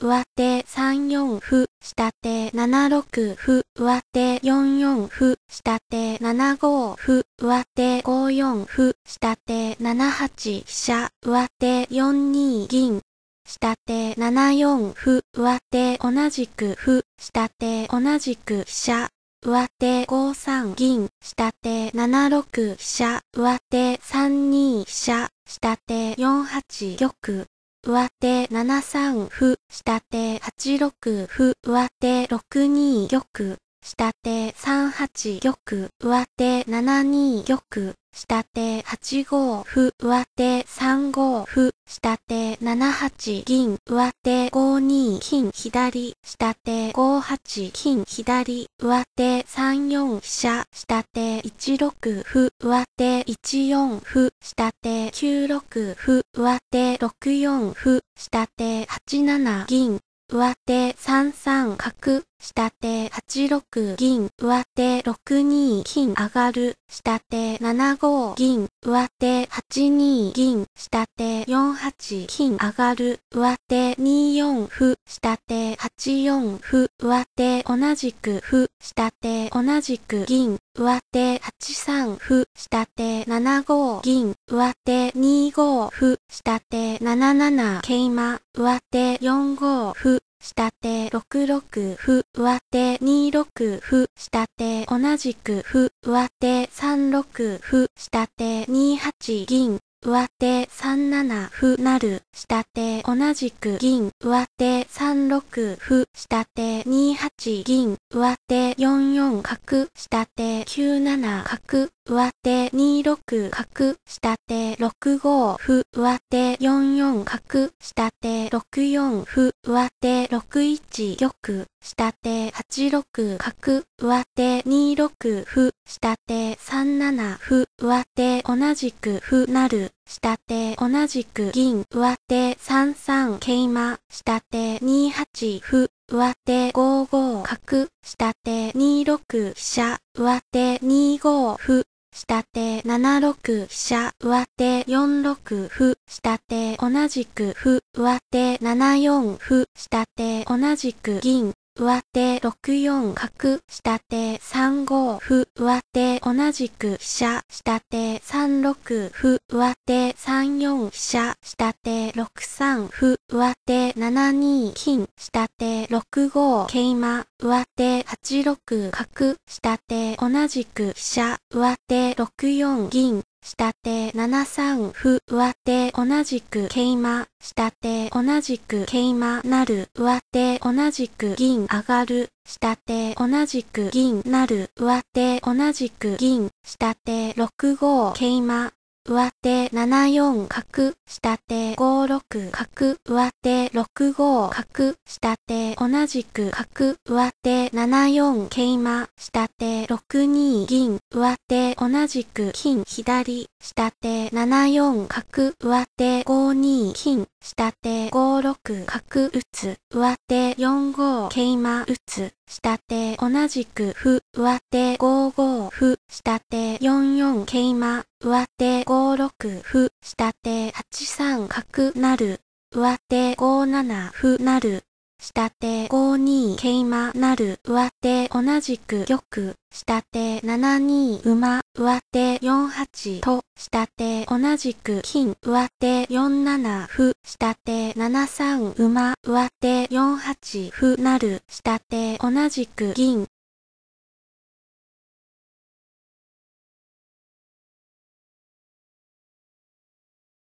上手3四歩、下手7六歩、上手4四歩、下手7五歩、上手5四歩、下手7八飛車、上手4二銀、下手7四歩、上手同じく歩、下手同じく飛車、上手5三銀、下手7六飛車、上手3二飛車、下手4八玉。上手7三歩、下手8六歩、上手6二玉。下手3 8玉、上手7 2玉、下手8 5歩、上手3 5歩、下手7 8銀、上手5 2金、左、下手5 8金、左、上手3 4飛車、下手1 6歩、上手1 4歩、下手9 6歩、上手6 4歩、下手8 7銀、上手3 3角、下手8六銀、上手6二金上がる、下手7五銀、上手8二銀、下手4八金上がる、上手2四歩、下手8四歩、上手同じく歩、下手同じく銀、上手8三歩、下手7五銀、上手2五歩、下手7七桂馬、上手4五歩、下手6六歩、上手2六歩、下手同じく歩、上手3六歩、下手2八銀、上手三七歩なる、下手同じく銀、上手三六歩、下手二八銀、上手四四角、下手九七角、上手二六角、下手六五歩、上手四四角、下手六四歩、上手六一玉、下手八六角、上手二六歩、下手三七歩、上手同じく歩なる、下手、同じく銀、上手、三三桂馬、下手、二八歩、上手、五五角、下手、二六飛車、上手、二五歩、下手、七六飛車、上手、四六歩、下手、同じく歩、上手、七四歩、下手、同じく銀、上手6四角、下手3五歩、上手同じく飛車、下手3六歩、上手3四飛車、下手6三歩、上手7二金、下手6五桂馬、上手8六角、下手同じく飛車、上手6四銀、下手7三歩上手同じく桂馬下手同じく桂馬なる上手同じく銀上がる下手同じく銀なる上手同じく銀下手6五桂馬上手7四角、下手5六角、上手6五角、下手同じく角、上手7四桂馬、下手6二銀、上手同じく金、左、下手7四角、上手5二金、下手5六角、打つ、上手4五桂馬、打つ、下手同じくふ、上手五五ふ、下手四四桂馬、上手五六ふ、下手八三角なる、上手五七ふなる。下手5二桂馬なる上手同じく玉、下手7二馬、上手4八と、下手同じく金、上手4七歩、下手7三馬、上手4八歩なる、下手同じく銀、